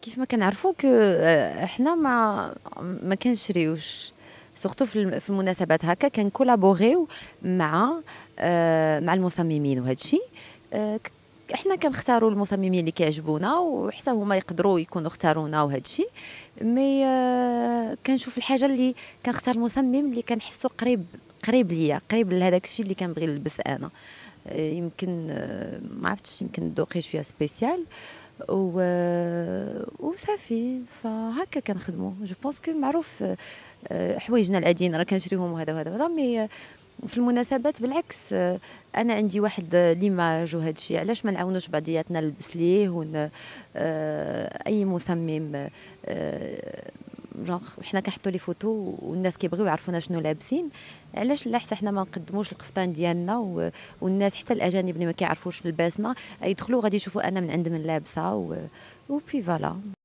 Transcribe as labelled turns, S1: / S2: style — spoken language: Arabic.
S1: كيف ما كنعرفوا آه، حنا ما ما كنشريوش سورتو في المناسبات هكا كنكولابوريو مع آه، مع المصممين وهذا الشيء آه، احنا كنختاروا المصممين اللي كيعجبونا وحتى هما يقدروا يكونوا اختارونا وهذا الشيء مي كنشوف الحاجه اللي كنختار المصمم اللي كنحسو قريب قريب ليا قريب لهذاك الشيء اللي كنبغي نلبس انا آه، يمكن آه، ما عرفتش يمكن ذوقي شويه سبيسيال و آه، وصافي فهكا كنخدموا جو بونس كو معروف حوايجنا العاديين راه كنشريهم وهذا وهذا وهذا مي في المناسبات بالعكس انا عندي واحد ليماج وهذا الشيء علاش ما نعاونوش بعضياتنا نلبس ليه ون اي مصمم جونغ حنا كنحطوا لي فوتو والناس كيبغيو يعرفونا شنو لابسين علاش لا حتى حنا ما نقدموش القفطان ديالنا والناس حتى الاجانب اللي ما كيعرفوش لباسنا يدخلوا غادي يشوفوا انا من عند من لابسه و... وبي فوالا